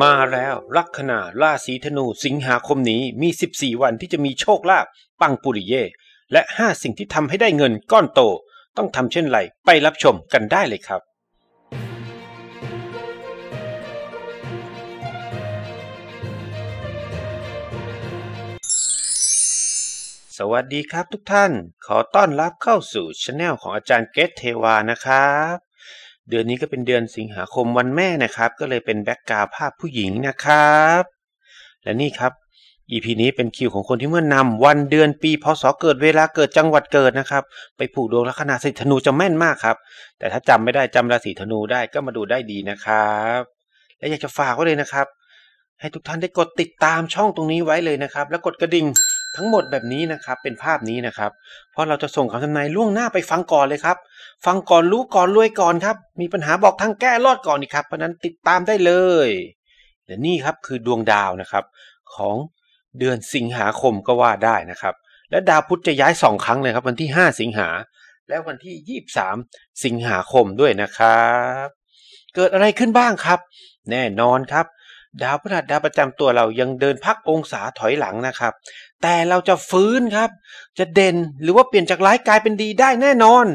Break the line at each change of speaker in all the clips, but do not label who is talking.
มาแล้วลัคนาราศีธนูสิงหาคมนี้มี 14 วันที่จะมีโชคลาภปังปุริเย และ 5 สิ่งที่ทำให้ได้เงินก้อนโต ต้องทำเช่นไรไปรับชมกันได้เลยครับ สวัสดีครับทุกท่าน ขอต้อนรับเข้าสู่ช anel ของอาจารย์เกตเทวานะครับเดือนนี้ก็เป็นเดือนสิงหาคมวันแม่นะครับ ก็เลยเป็นแบ็กกราวภาพผู้หญิงนะครับ และนี่ครับ EP นี้เป็นคิวของคนที่เมื่อนำวันเดือนปีพศเกิดเวลาเกิดจังหวัดเกิดนะครับ ไปผูกดวงลัคนาศีธนูจะแม่นมากครับ แต่ถ้าจำไม่ได้จำราศีธนูได้ก็มาดูได้ดีนะครับ และอยากจะฝากไว้เลยนะครับ ให้ทุกท่านได้กดติดตามช่องตรงนี้ไว้เลยนะครับ และกดกระดิ่งทั้งหมดแบบนี้นะครับเป็นภาพนี้นะครับ เพราะเราจะส่งคำทำนายล่วงหน้าไปฟังก่อนเลยครับ ฟังก่อนรู้ก่อนรวยก่อนครับมีปัญหาบอกทางแก้รอดก่อนนี่ครับเพราะนั้นติดตามได้เลย และนี่ครับคือดวงดาวนะครับ ของเดือนสิงหาคมก็ว่าได้นะครับ และดาวพุธจะย้ายสองครั้งเลยครับ วันที่ 5 สิงหาและวันที่ 23 สิงหาคมด้วยนะครับ เกิดอะไรขึ้นบ้างครับ แน่นอนครับ ดาวพฤหัสดาวประจำตัวเรายังเดินพักองศาถอยหลังนะครับแต่เราจะฟื้นครับ จะเด่นหรือว่าเปลี่ยนจากร้ายกลายเป็นดีได้แน่นอน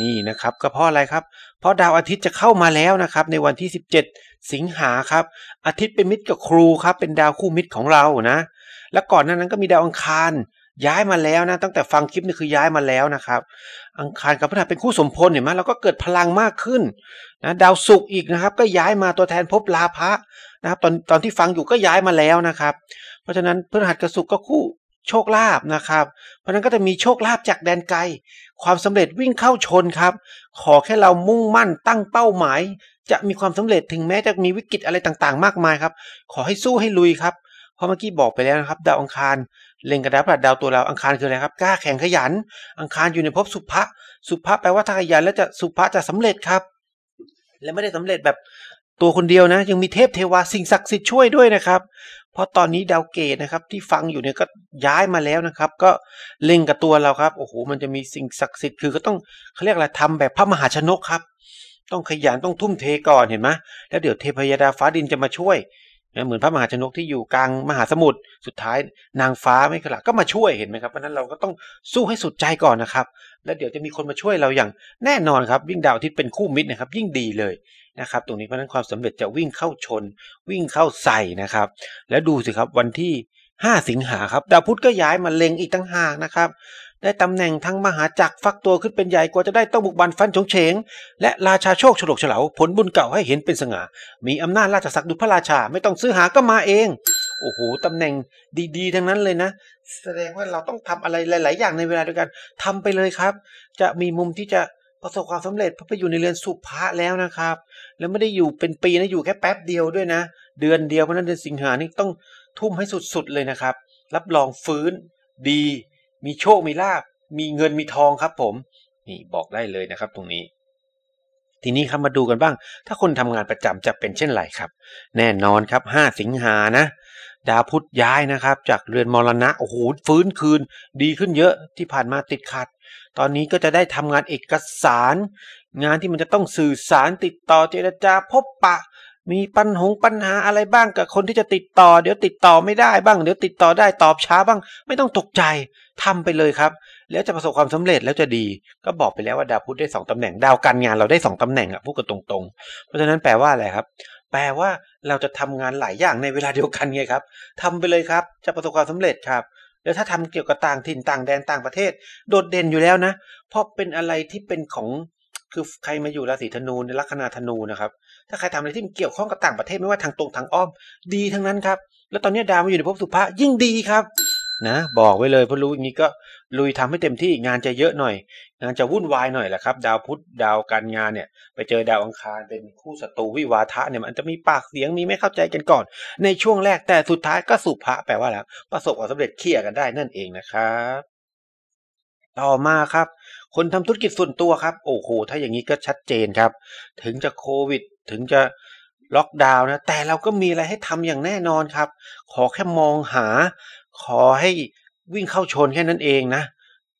นี่นะครับก็เพราะอะไรครับ เพราะดาวอาทิตย์จะเข้ามาแล้วนะครับ ในวันที่ 17 สิงหาครับ อาทิตย์เป็นมิตรกับครูครับเป็นดาวคู่มิตรของเรานะ และก่อนหน้านั้นก็มีดาวอังคารย้ายมาแล้วนะตั้งแต่ฟังคลิปนี่คือย้ายมาแล้วนะครับ อังคารกับพฤหัสเป็นคู่สมพลเห็นไหมเราก็เกิดพลังมากขึ้นนะดาวศุกร์อีกนะครับ ก็ย้ายมาตัวแทนภพลาภะนะครับตอนตอนที่ฟังอยู่ก็ย้ายมาแล้วนะครับราะฉะนั้นพฤหัสกับศุกร์ก็คู่โชคลาภนะครับ เพราะฉะนั้นก็จะมีโชคลาภจากแดนไกล ความสำเร็จวิ่งเข้าชนครับ ขอแค่เรามุ่งมั่นตั้งเป้าหมาย จะมีความสำเร็จถึงแม้จะมีวิกฤตอะไรต่าง ๆ มากมายครับ ขอให้สู้ให้ลุยครับเพราะเมื่อกี้บอกไปแล้วนะครับ ดาวอังคารเล็งกระดาษดาวตัวเราอังคารคืออะไรครับกล้าแข็งขยัน อังคารอยู่ในภพสุภะสุภะแปลว่าถ้าขยันแล้วจะสุภะจะสำเร็จครับ และไม่ได้สำเร็จแบบตัวคนเดียวนะ ยังมีเทพเทวาสิ่งศักดิ์สิทธิ์ช่วยด้วยนะครับเพราะตอนนี้ดาวเกตนะครับที่ฟังอยู่เนี่ยก็ย้ายมาแล้วนะครับ ก็เล็งกับตัวเราครับ โอ้โห มันจะมีสิ่งศักดิ์สิทธิ์คือก็ต้องเขาเรียกอะไรทำแบบพระมหาชนกครับต้องขยันต้องทุ่มเทก่อนเห็นไหมแล้วเดี๋ยวเทพยดาฟ้าดินจะมาช่วย เหมือนพระมหาชนกที่อยู่กลางมหาสมุทรสุดท้ายนางฟ้าไม่ขลักก็มาช่วยเห็นไหมครับเพราะนั้นเราก็ต้องสู้ให้สุดใจก่อนนะครับแล้วเดี๋ยวจะมีคนมาช่วยเราอย่างแน่นอนครับยิ่งดาวทิศเป็นคู่มิตรนะครับ ยิ่งดีเลยนะครับตรงนี้เพราะนั้นความสำเร็จจะวิ่งเข้าชน วิ่งเข้าใส่นะครับ แล้วดูสิครับวันที่ 5 สิงหาครับดาวพุธก็ย้ายมาเล็งอีกตั้งหากนะครับ ได้ตำแหน่งทั้งมหาจักรฟักตัวขึ้นเป็นใหญ่กว่าจะได้ต้องบุกบันฟันชงเฉง และราชาโชคฉลกเฉลาผลบุญเก่าให้เห็นเป็นสง่า มีอำนาจราชสักดุพระราชาไม่ต้องซื้อหาก็มาเอง โอ้โหตำแหน่งดีๆทั้งนั้นเลยนะแสดงว่าเราต้องทำอะไรหลาย ๆ อย่างในเวลาเดียวกันทำไปเลยครับ จะมีมุมที่จะประสบความสำเร็จเพราะไปอยู่ในเรือนสุภะแล้วนะครับ แล้วไม่ได้อยู่เป็นปีนะอยู่แค่แป๊บเดียวด้วยนะ เดือนเดียวเพราะนั้นเดือนสิงหานี่ต้องทุ่มให้สุดๆเลยนะครับ รับรองฟื้น ดี มีโชคมีลาบมีเงินมีทองครับผมนี่บอกได้เลยนะครับตรงนี้ ทีนี้ครับมาดูกันบ้าง ถ้าคนทำงานประจำจะเป็นเช่นไรครับ แน่นอนครับห้าสิงหานะ ดาวพุธย้ายนะครับ จากเรือนมรณะโอ้โหฟื้นคืน ดีขึ้นเยอะที่ผ่านมาติดขัดตอนนี้ก็จะได้ทำงานเอกสาร งานที่มันจะต้องสื่อสารติดต่อเจรจาพบปะ มีปัญหงปัญหาอะไรบ้างกับคนที่จะติดต่อ เดี๋ยวติดต่อไม่ได้บ้าง เดี๋ยวติดต่อได้ตอบช้าบ้าง ไม่ต้องตกใจ ทำไปเลยครับ แล้วจะประสบความสำเร็จแล้วจะดี ก็บอกไปแล้วว่าดาวพุธได้2ตำแหน่งดาวการงานเราได้2ตำแหน่งอะพูดกันตรงๆ เพราะฉะนั้นแปลว่าอะไรครับ แปลว่าเราจะทำงานหลายอย่างในเวลาเดียวกันไงครับ ทำไปเลยครับ จะประสบความสำเร็จครับแล้วถ้าทำเกี่ยวกับต่างถิ่น ต่างแดนต่างประเทศ โดดเด่นอยู่แล้วนะเพราะเป็นอะไรที่เป็นของคือใครมาอยู่ราศีธนูในลัคนาธนูนะครับ ถ้าใครทำอะไรที่มันเกี่ยวข้องกับต่างประเทศไม่ว่าทางตรงทางอ้อม ดีทั้งนั้นครับแล้วตอนนี้ดาวมาอยู่ในภพสุภะยิ่งดีครับ นะ บอกไว้เลยพะรู้อย่างนี้ก็ลุยทำให้เต็มที่งานจะเยอะหน่อยนะจะวุ่นวายหน่อยแหละครับ ดาวพุธดาวการงานเนี่ย ไปเจอดาวอังคารเป็นคู่ศัตรูวิวาทะเนี่ย มันจะมีปากเสียงมีไม่เข้าใจกันก่อน ในช่วงแรกแต่สุดท้ายก็สุภะแปลว่าแล้ว ประสบความสำเร็จเคลียร์กันได้นั่นเองนะครับ ต่อมาครับ คนทำธุรกิจส่วนตัวครับ โอ้โห ถ้าอย่างนี้ก็ชัดเจนครับ ถึงจะโควิด ถึงจะล็อกดาวน์นะแต่เราก็มีอะไรให้ทำอย่างแน่นอนครับ ขอแค่มองหาขอให้วิ่งเข้าชนแค่นั้นเองนะ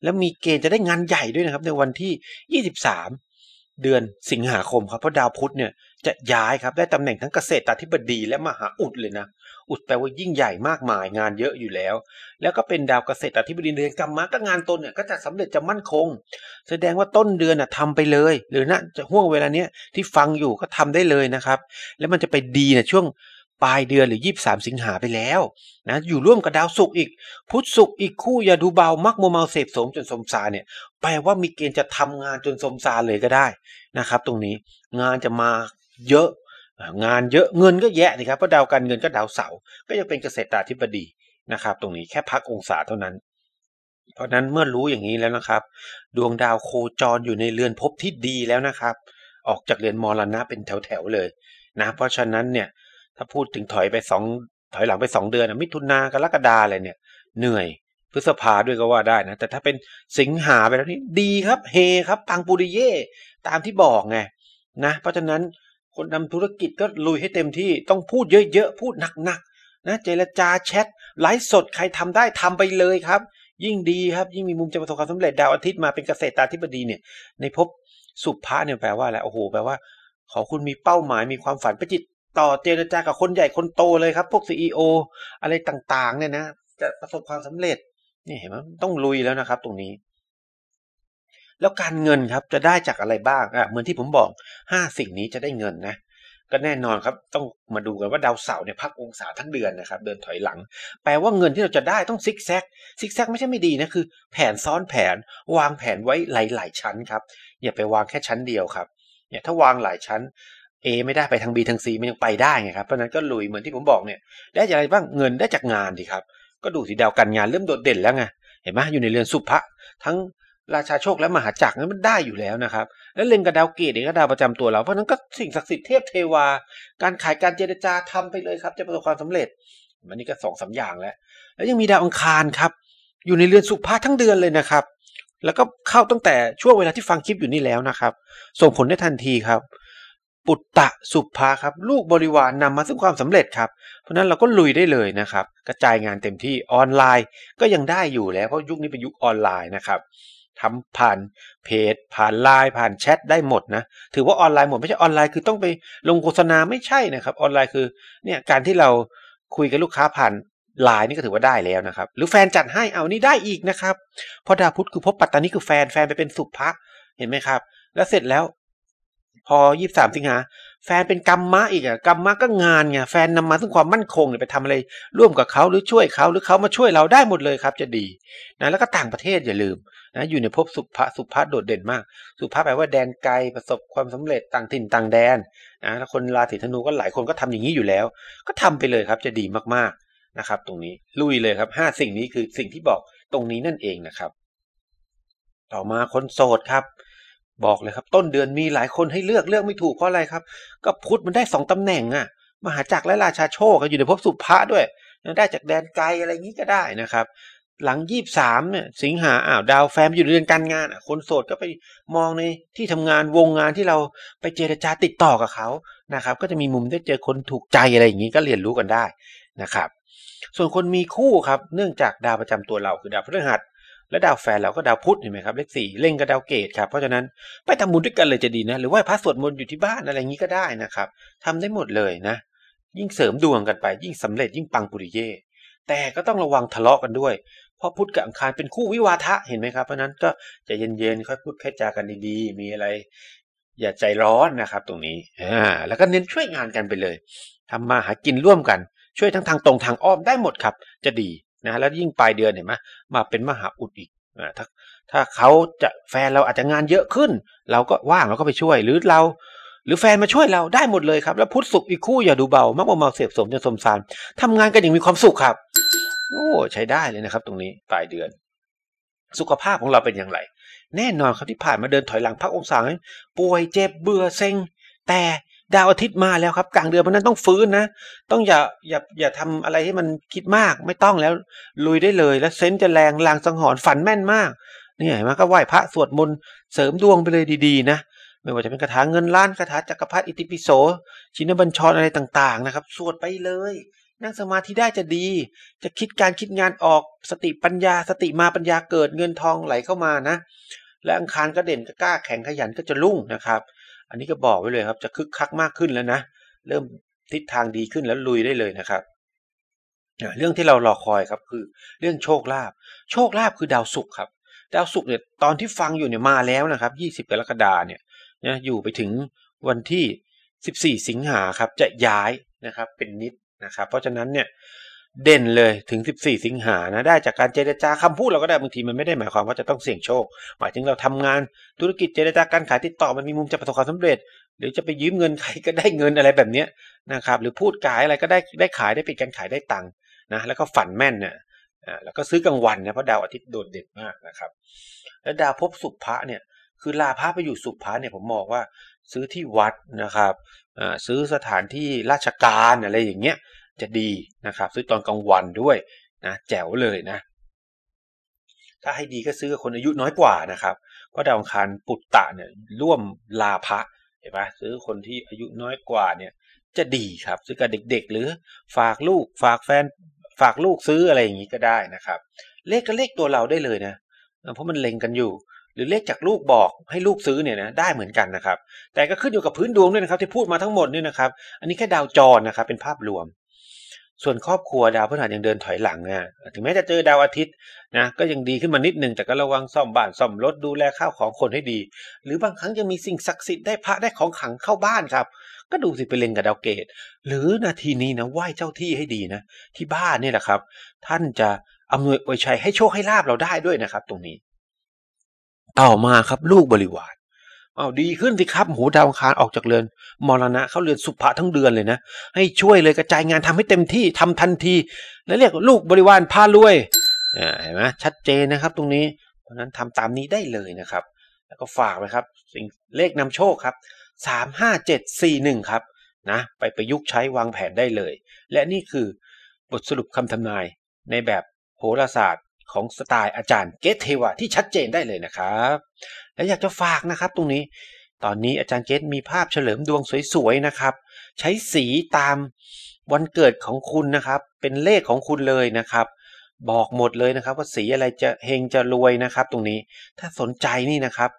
แล้วมีเกณฑ์จะได้งานใหญ่ด้วยนะครับ ในวันที่ 23 เดือนสิงหาคมครับเพราะ ดาวพุธเนี่ยจะย้ายครับได้ตำแหน่งทั้งเกษตรธิบดีและมหาอุดเลยนะอุดแปลว่ายิ่งใหญ่มากมายงานเยอะอยู่แล้ว แล้วก็เป็นดาวเกษตรธิบดีเดือนกรรมะก็งานตนเนี่ยก็จะสำเร็จจะมั่นคงแสดงว่าต้นเดือนน่ะทำไปเลย หรือนะจะห่วงเวลาเนี้ยที่ฟังอยู่ก็ทำได้เลยนะครับ แล้วมันจะไปดีในช่วงปลายเดือนหรือ23สิงหาไปแล้วนะอยู่ร่วมกับดาวศุกร์อีก พุธศุกร์อีกคู่อย่าดูเบามักโมเมาเสพสมจนสมสารเนี่ยแปลว่ามีเกณฑ์จะทำงานจนสมสารเลยก็ได้นะครับ ตรงนี้งานจะมาเยอะงานเยอะเงินก็แยะนะครับเพราะดาวการเงินก็ดาวเสาก็ยังเป็นเกษตราธิบดีนะครับ ตรงนี้แค่พักองศาเท่านั้น เพราะนั้นเมื่อรู้อย่างนี้แล้วนะครับ ดวงดาวโคจรอยู่ในเรือนภพที่ดีแล้วนะครับ ออกจากเรือนมรณะเป็นแถวๆเลยนะเพราะฉะนั้นเนี่ยถ้าพูดถึงถอยไปสองถอยหลังไปสองเดือนมิถุนากรกฎาอะไรเนี่ยเหนื่อยพฤษภาด้วยก็ว่าได้นะ แต่ถ้าเป็นสิงหาไปแล้วนี่ดีครับ เฮครับ ปังปุริเย่ตามที่บอกไงนะเพราะฉะนั้นคนทำธุรกิจก็ลุยให้เต็มที่ต้องพูดเยอะๆพูดหนัก ๆ นะเจรจาแชทไลฟ์สดใครทำได้ทำไปเลยครับ ยิ่งดีครับยิ่งมีมุมจะประสบความสำเร็จดาวอาทิตย์มาเป็นเกษตรตาธิบดีเนี่ย ในภพสุภาเนี่ยแปลว่าอะไรโอ้โหแปลว่าขอคุณมีเป้าหมายมีความฝันประจิตต่อเจรจากับคนใหญ่คนโตเลยครับ พวกซีออะไรต่างๆเนี่ยนะจะประสบความสำเร็จนี่เห็นไหมต้องลุยแล้วนะครับตรงนี้ แล้วการเงินครับจะได้จากอะไรบ้างอ่ะเหมือนที่ผมบอกห้าสิ่งนี้จะได้เงินนะ ก็แน่นอนครับ ต้องมาดูกันว่าดาวเสาร์เนี่ยพักองศาทั้งเดือนนะครับ เดินถอยหลัง แปลว่าเงินที่เราจะได้ต้องซิกแซกซิกแซกไม่ใช่ไม่ดีนะคือแผนซ้อนแผนวางแผนไว้หลายๆชั้นครับอย่าไปวางแค่ชั้นเดียวครับเนี่ยถ้าวางหลายชั้นเอไม่ได้ไปทาง B ทาง C มันยังไปได้ไงครับเพราะนั้นก็ลุยเหมือนที่ผมบอกเนี่ยได้จากอะไรบ้างเงินได้จากงานดีครับ ก็ดูสีดาวการงาน เริ่มโดดเด่นแล้วไงเห็นไหมอยู่ในเรือนสุภะทั้งราชาโชคและมหาจักรนั้นมันได้อยู่แล้วนะครับแล้วเล็งกับดาวเกตเอกก็ดาวประจำตัวเราเพราะนั้นก็สิ่งศักดิ์สิทธิ์เทพเทวาการขายการเจรจาทำไปเลยครับ จะประสบความสำเร็จมันนี่ก็สองสาอย่างแล้วแล้วยังมีดาวอังคารครับ อยู่ในเรือนสุภาทั้งเดือนเลยนะครับ แล้วก็เข้าตั้งแต่ช่วงเวลาที่ฟังคลิปอยู่นี่แล้วนะครับ ส่งผลได้ทันทีครับปุตตะสุภาครับลูกบริวารนนำมาสึ่งความสำเร็จครับเพราะนั้นเราก็ลุยได้เลยนะครับ กระจายงานเต็มที่ออนไลน์ก็ยังได้อยู่แล้วเพราะยุคนี้เป็นยุคออนไลน์นะครับทำผ่านเพจ ผ่านไลน์ผ่านแชทได้หมดนะถือว่าออนไลน์หมดไม่ใช่ออนไลน์คือต้องไปลงโฆษณาไม่ใช่นะครับออนไลน์คือเนี่ยการที่เราคุยกับลูกค้าผ่านไลน์นี่ก็ถือว่าได้แล้วนะครับ หรือแฟนจัดให้เอานี่ได้อีกนะครับพอดาพุธคือพบปัตตานีคือแฟนแฟนไปเป็นสุภาเห็นไหมครับ แล้วเสร็จแล้วพอยี่สามสิงหาแฟนเป็นกรรมมะอีกอะกรรมมะก็งานไงแฟนนำมาซึ่งความมั่นคงเนี่ยไปทำอะไรร่วมกับเขาหรือช่วยเขาหรือเขามาช่วยเราได้หมดเลยครับ จะดี นะ แล้วก็ต่างประเทศอย่าลืม นะอยู่ในภพสุภะสุภะโดดเด่นมาก สุภะแปลว่าแดนไกลประสบความสำเร็จต่างถิ่นต่างแดนนะแล้วคนราศีธนูก็หลายคนก็ทำอย่างนี้อยู่แล้ว ก็ทำไปเลยครับจะดีมากๆนะครับ ตรงนี้ลุยเลยครับห้าสิ่งนี้คือสิ่งที่บอกตรงนี้นั่นเองนะครับ ต่อมาคนโสดครับบอกเลยครับ ต้นเดือนมีหลายคนให้เลือกเลือกไม่ถูกเพราะอะไรครับ ก็พุทธมันได้สองตำแหน่งอะ่ะมหาจักรและราชาโชคอยู่ในภพสุภะด้วยได้จากแดนไกลอะไรงี้ก็ได้นะครับ หลังยี่บสามเนี่ยสิงหาอ้าวดาวแฟมอยู่ในเรือนการงานคนโสดก็ไปมองในที่ทำงานวงงานที่เราไปเจรจาติดต่อกับเขานะครับก็จะมีมุมได้เจอคนถูกใจอะไรอย่างนี้ก็เรียนรู้กันได้นะครับ ส่วนคนมีคู่ครับเนื่องจากดาวประจำตัวเราคือดาวพฤหัสและดาวแฟนเราก็ดาวพุธเห็นไหมครับ เลขสี่เล่งกับดาวเกตครับเพราะฉะนั้นไปทำบุญด้วยกันเลยจะดีนะหรือว่าพระสวดมนต์อยู่ที่บ้านอะไรอย่างนี้ก็ได้นะครับ ทำได้หมดเลยนะ ยิ่งเสริมดวงกันไปยิ่งสำเร็จ ยิ่งปังปุริเย่แต่ก็ต้องระวังทะเลาะกันด้วย เพราะพุธกับอังคารเป็นคู่วิวาทะเห็นไหมครับเพราะนั้นก็จะเย็นๆค่อยพูดค่อยจากันดีๆ มีอะไร อย่าใจร้อนนะครับ ตรงนี้อ่าแล้วก็เน้นช่วยงานกันไปเลย ทำมาหากินร่วมกัน ช่วยทั้งทางตรงทางอ้อมได้หมดครับ จะดีนะแล้วยิ่งปลายเดือนเห็นไหมมาเป็นมหาอุดอีกถ้าถ้าเขาจะแฟนเราอาจจะงานเยอะขึ้น เราก็ว่างเราก็ไปช่วยหรือเรา หรือแฟนมาช่วยเราได้หมดเลยครับแล้วพุทธสุขอีกคู่อย่าดูเบามักเมาเสพสมจนสมสาร ทำงานกันอย่างมีความสุขครับ โอ้ใช้ได้เลยนะครับตรงนี้ปลายเดือน สุขภาพของเราเป็นอย่างไร แน่นอนครับที่ผ่านมาเดินถอยหลังพักองศาป่วยเจ็บเบื่อเซ็งแต่ดาวอาทิตย์มาแล้วครับกลางเดือนเพราะนั้นต้องฟื้นนะ ต้องอย่าอย่าอย่าทำอะไรให้มันคิดมาก ไม่ต้องแล้วลุยได้เลยแล้วเซนจะแรงลางสังหรณ์ฝันแม่นมากนี่เห็นไหมก็ไหว้พระสวดมนต์เสริมดวงไปเลยดีๆนะไม่ว่าจะเป็นคาถาเงินล้านคาถาจักรพรรดิอิติปิโสชินบัญชรอะไรต่างๆนะครับ สวดไปเลย นั่งสมาธิได้จะดี จะคิดการคิดงานออกสติปัญญาสติมาปัญญาเกิดเงินทองไหลเข้ามานะ และอังคารก็เด่นก็กล้าแข็งขยันก็จะรุ่งนะครับอันนี้ก็บอกไว้เลยครับจะคึกคักมากขึ้นแล้วนะเริ่มทิศทางดีขึ้นแล้วลุยได้เลยนะครับเรื่องที่เรารอคอยครับคือเรื่องโชคลาภโชคลาภคือดาวศุกร์ครับดาวศุกร์เนี่ยตอนที่ฟังอยู่เนี่ยมาแล้วนะครับ20กรกฎาเนี่ยนะอยู่ไปถึงวันที่ 14 สิงหาครับ จะย้ายนะครับเป็นนิดนะครับ เพราะฉะนั้นเนี่ยเด่นเลยถึง 14 สิงหานะได้จากการเจรจาคำพูดเราก็ได้บางทีมันไม่ได้หมายความว่าจะต้องเสี่ยงโชค หมายถึงเราทำงานธุรกิจเจรจาการขายติดต่อมันมีมุมจะประสบความสำเร็จ หรือจะไปยืมเงินใครก็ได้เงินอะไรแบบนี้นะครับ หรือพูดขายอะไรก็ได้ได้ขายได้ปิดการขายได้ตังค์นะแล้วก็ฝันแม่นเนี่ยแล้วก็ซื้อกลางวันนะเพราะดาวอาทิตย์โดดเด่นมากนะครับ แล้วดาวพบสุภะเนี่ย คือลาพระไปอยู่สุภะเนี่ยผมมองว่าซื้อที่วัดนะครับซื้อสถานที่ราชการอะไรอย่างเงี้ยจะดีนะครับซื้อตอนกลางวันด้วยนะแจ๋วเลยนะถ้าให้ดีก็ซื้อกับคนอายุน้อยกว่านะครับเพราะดาวอังคารปุตตะเนี่ยร่วมลาภะเห็นไหมซื้อคนที่อายุน้อยกว่าเนี่ย จะดีครับซื้อกับเด็กๆ หรือฝากลูกฝากแฟนฝากลูกซื้ออะไรอย่างนี้ก็ได้นะครับ เลขก็เลขตัวเราได้เลยนะเพราะมันเล็งกันอยู่ หรือเลขจากลูกบอก ให้ลูกซื้อเนี่ยนะได้เหมือนกันนะครับ แต่ก็ขึ้นอยู่กับพื้นดวงด้วยนะครับที่พูดมาทั้งหมดเนี่ยนะครับ อันนี้แค่ดาวจรนะครับเป็นภาพรวมส่วนครอบครัวดาวพฤหัสยังเดินถอยหลังนะถึงแม้จะเจอดาวอาทิตย์นะก็ยังดีขึ้นมานิดนึงแต่ก็ระวังซ่อมบ้านซ่อมรถดูแลข้าวของคนให้ดี หรือบางครั้งจะมีสิ่งศักดิ์สิทธิ์ได้พระได้ของขังเข้าบ้านครับ ก็ดูสิไปเล็งกับดาวเกตหรือนาทีนี้นะไหว้เจ้าที่ให้ดีนะที่บ้านนี่แหละครับ ท่านจะอำนวยอวยชัยให้โชคให้ลาบเราได้ด้วยนะครับ ตรงนี้ต่อมาครับลูกบริวารอ้าวดีขึ้นสิครับ โห ดาวังคารออกจากเรือนมรณะเข้าเรือนสุภะทั้งเดือนเลยนะ ให้ช่วยเลยกระจายงานทำให้เต็มที่ ทำทันที แล้วเรียกลูกบริวารพาลุยเห็นไหม ชัดเจนนะครับตรงนี้ เพราะนั้นทำตามนี้ได้เลยนะครับ แล้วก็ฝากไปครับสิ่งเลขนำโชคครับสามห้าเจ็ดสี่หนึ่งครับ นะ ไปประยุกต์ใช้วางแผนได้เลย และนี่คือบทสรุปคำทำนายในแบบโหราศาสตร์ของสไตล์อาจารย์เกตเทวะที่ชัดเจนได้เลยนะครับแล้วอยากจะฝากนะครับตรงนี้ ตอนนี้อาจารย์เจตมีภาพเฉลิมดวงสวยๆนะครับ ใช้สีตามวันเกิดของคุณนะครับ เป็นเลขของคุณเลยนะครับ บอกหมดเลยนะครับ ว่าสีอะไรจะเฮงจะรวยนะครับตรงนี้ ถ้าสนใจนี่นะครับ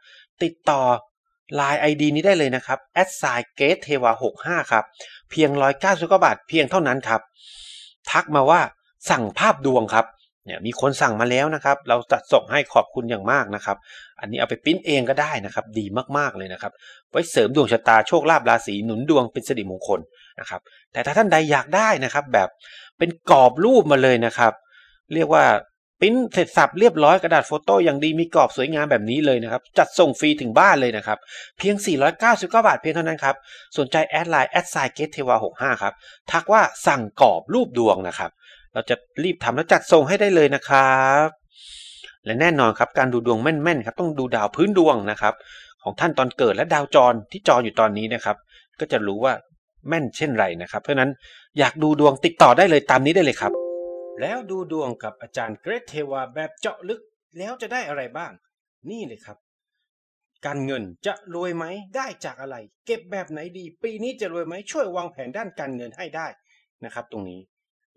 ติดต่อ Line ID นี้ได้เลยนะครับ a d s i g n g a t e t e กห65ครับ เพียง1 9าบาท เพียงเท่านั้นครับ ทักมาว่าสั่งภาพดวงครับเนี่ยมีคนสั่งมาแล้วนะครับ เราจัดส่งให้ขอบคุณอย่างมากนะครับ อันนี้เอาไปปิ้นเองก็ได้นะครับ ดีมากๆเลยนะครับ ไว้เสริมดวงชะตาโชคลาภราศีหนุนดวงเป็นสิริมงคลนะครับ แต่ถ้าท่านใดอยากได้นะครับแบบเป็นกรอบรูปมาเลยนะครับ เรียกว่าปิ้นเสร็จสับเรียบร้อยกระดาษโฟโต้อย่างดีมีกรอบสวยงามแบบนี้เลยนะครับ จัดส่งฟรีถึงบ้านเลยนะครับ เพียง 499 บาทเพียงเท่านั้นครับสนใจแอดไลน์แอดไซเกตเทวา65ครับ ทักว่าสั่งกรอบรูปดวงนะครับเราจะรีบทำแล้วจัดส่งให้ได้เลยนะครับและแน่นอนครับ การดูดวงแม่นๆครับต้องดูดาวพื้นดวงนะครับ ของท่านตอนเกิดและดาวจรที่จรออยู่ตอนนี้นะครับก็จะรู้ว่าแม่นเช่นไรนะครับ เพราะนั้นอยากดูดวงติดต่อได้เลยตามนี้ได้เลยครับ แล้วดูดวงกับอาจารย์เกรทเทวาแบบเจาะลึก แล้วจะได้อะไรบ้าง นี่เลยครับ การเงินจะรวยไหมได้จากอะไรเก็บแบบไหนดี ปีนี้จะรวยไหมช่วยวางแผนด้านการเงินให้ได้นะครับ ตรงนี้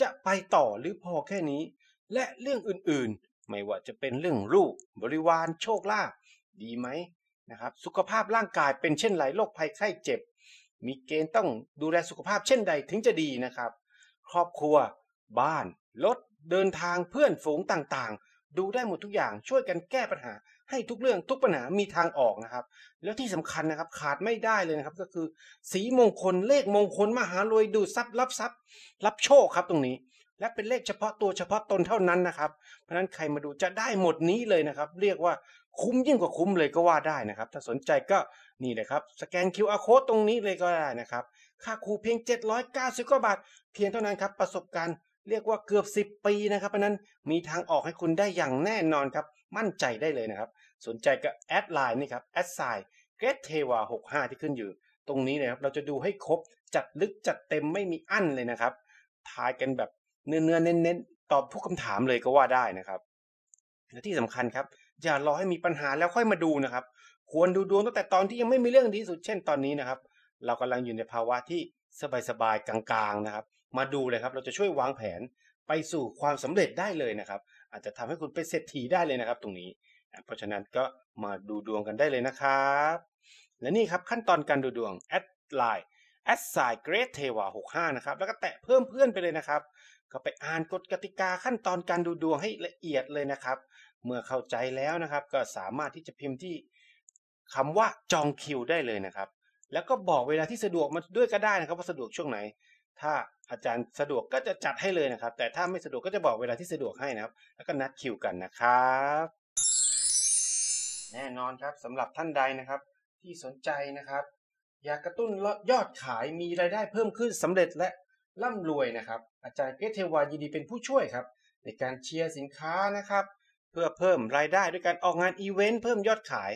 จะไปต่อหรือพอแค่นี้ และเรื่องอื่นๆไม่ว่าจะเป็นเรื่องลูกบริวารโชคลาภดีไหมนะครับสุขภาพร่างกายเป็นเช่นไรโรคภัยไข้เจ็บ มีเกณฑ์ต้องดูแลสุขภาพเช่นใดถึงจะดีนะครับ ครอบครัว บ้านรถเดินทางเพื่อนฝูงต่างๆ ดูได้หมดทุกอย่างช่วยกันแก้ปัญหาให้ทุกเรื่องทุกปัญหามีทางออกนะครับ แล้วที่สำคัญนะครับ ขาดไม่ได้เลยนะครับก็คือสีมงคลเลขมงคลมหารวยดูทรัพย์ รับทรัพย์ รับโชคครับตรงนี้ และเป็นเลขเฉพาะตัวเฉพาะตนเท่านั้นนะครับเพราะนั้นใครมาดูจะได้หมดนี้เลยนะครับเรียกว่าคุ้มยิ่งกว่าคุ้มเลยก็ว่าได้นะครับถ้าสนใจก็นี่เลยครับสแกน QR code ตรงนี้เลยก็ได้นะครับค่าครูเพียง790กว่าบาทเพียงเท่านั้นครับประสบการณ์เรียกว่าเกือบ 10 ปีนะครับเพราะนั้นมีทางออกให้คุณได้อย่างแน่นอนครับ มั่นใจได้เลยนะครับ สนใจก็แอดไลน์นี่ครับแอดไซน์เกรดเทวา65ที่ขึ้นอยู่ ตรงนี้นะครับเราจะดูให้ครบจัดลึกจัดเต็มไม่มีอั้นเลยนะครับ ทายกันแบบเนื้อๆเน้นๆตอบทุกคำถามเลยก็ว่าได้นะครับและที่สำคัญครับ อย่ารอให้มีปัญหาแล้วค่อยมาดูนะครับ ควรดูดวงตั้งแต่ตอนที่ยังไม่มีเรื่องดีสุดเช่นตอนนี้นะครับ เรากำลังอยู่ในภาวะที่สบายๆกลางๆ นะครับมาดูเลยครับ เราจะช่วยวางแผนไปสู่ความสำเร็จได้เลยนะครับ อาจจะทำให้คุณเป็นเศรษฐีได้เลยนะครับตรงนี้ เพราะฉะนั้นก็มาดูดวงกันได้เลยนะครับ และนี่ครับขั้นตอนการดูดวงแอดไลน์แอดไซเกรสเทวา65นะครับ แล้วก็แตะเพิ่มเพื่อนไปเลยนะครับ ก็ไปอ่านกฎกติกาขั้นตอนการดูดวงให้ละเอียดเลยนะครับ เมื่อเข้าใจแล้วนะครับก็สามารถที่จะพิมพ์ที่คำว่าจองคิวได้เลยนะครับ แล้วก็บอกเวลาที่สะดวกมาด้วยก็ได้นะครับว่าสะดวกช่วงไหนถ้าอาจารย์สะดวกก็จะจัดให้เลยนะครับ แต่ถ้าไม่สะดวกก็จะบอกเวลาที่สะดวกให้นะครับ แล้วก็นัดคิวกันนะครับแน่นอนครับสำหรับท่านใดนะครับ ที่สนใจนะครับ อยากกระตุ้นยอดขายมีรายได้เพิ่มขึ้นสำเร็จและร่ำรวยนะครับ อาจารย์เพชรเทวายินดีเป็นผู้ช่วยครับ ในการเชียร์สินค้านะครับ เพื่อเพิ่มรายได้ด้วยการออกงานอีเวนต์เพิ่มยอดขาย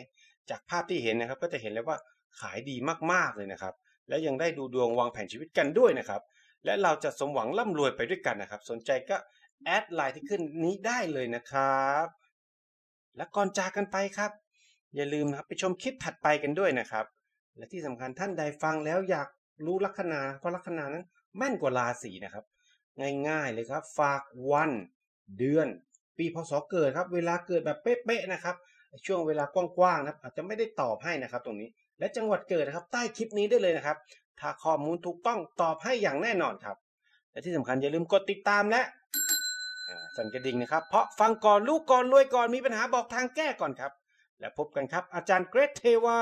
จากภาพที่เห็นนะครับ ก็จะเห็นเลยว่าขายดีมากๆเลยนะครับ และยังได้ดูดวงวางแผนชีวิตกันด้วยนะครับและเราจะสมหวังร่ำรวยไปด้วยกันนะครับ สนใจก็แอดไลน์ที่ขึ้นนี้ได้เลยนะครับ และก่อนจากกันไปครับ อย่าลืมนะครับไปชมคลิปถัดไปกันด้วยนะครับ และที่สำคัญท่านใดฟังแล้วอยากรู้ลัคนาเพราะลัคนานั้นแม่นกว่าราศีนะครับ ง่าย ๆ เลยครับฝากวันเดือน ปีพศเกิดครับ เวลาเกิดแบบเป๊ะๆนะครับช่วงเวลากว้างๆนะอาจจะไม่ได้ตอบให้นะครับ ตรงนี้ และจังหวัดเกิดนะครับ ใต้คลิปนี้ได้เลยนะครับถ้าข้อมูลถูกต้องตอบให้อย่างแน่นอนครับ และที่สำคัญอย่าลืมกดติดตามและสั่นกระดิ่งนะครับ เพราะฟังก่อนลูกก่อน รวยก่อนมีปัญหาบอกทางแก้ก่อนครับ แล้วพบกันครับ อาจารย์เกรทเทวา